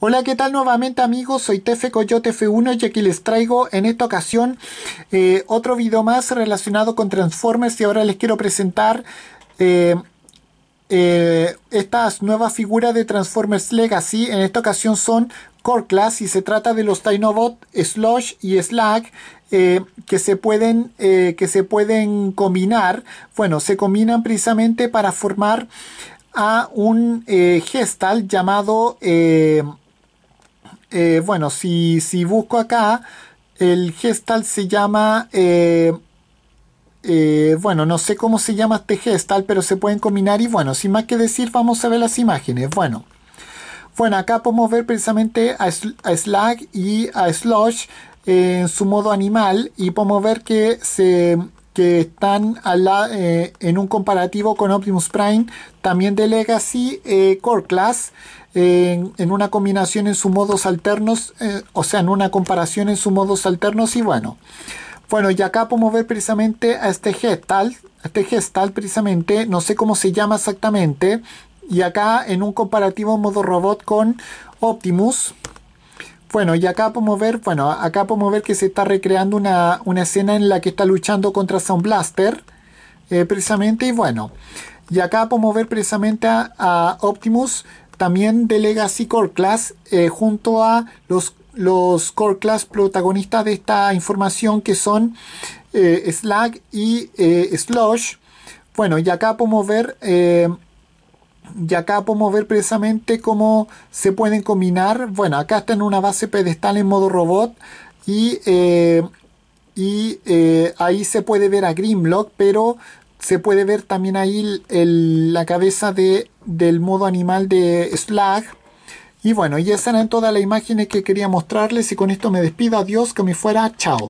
Hola, ¿qué tal nuevamente amigos? Soy Tefe Coyote F1 y aquí les traigo en esta ocasión eh, otro video más relacionado con Transformers y ahora les quiero presentar eh, eh, estas nuevas figuras de Transformers Legacy. En esta ocasión son Core Class y se trata de los Dinobot, Slush y Slack que, se pueden, que se pueden combinar. Bueno, se combinan precisamente para formar a un Gestalt gestal llamado eh, bueno, si, si, busco acá, el gestal se llama... Eh, eh, bueno, no sé cómo se llama este gestal, pero se pueden combinar y bueno, sin más que decir, vamos a ver las imágenes. Bueno, bueno acá podemos ver precisamente a, Slack y a Slush en su modo animal y podemos ver que se, que están eh, en un comparativo con Optimus Prime, también de Legacy eh, Core Class, en, una combinación en sus modos alternos, eh, o sea, en una comparación en sus modos alternos y bueno. Bueno, y acá podemos ver precisamente a este gestal, este gestal precisamente, no sé cómo se llama exactamente, y acá en un comparativo modo robot con Optimus. Bueno, y acá podemos ver, bueno, acá podemos ver que se está recreando una, una escena en la que está luchando contra Sound Blaster, eh, precisamente, y bueno, y acá podemos ver precisamente a, Optimus, también de Legacy Core Class, eh, junto a los, los Core Class protagonistas de esta información que son eh, Slack y Slush. Bueno, y acá podemos ver y acá podemos ver precisamente cómo se pueden combinar. Bueno, acá está en una base pedestal en modo robot y, eh, y eh, ahí se puede ver a Grimlock, pero se puede ver también ahí el, la cabeza de, del modo animal de Slag. Y bueno, y esas eran todas las imágenes que quería mostrarles y con esto me despido. Adiós, que me fuera. Chao.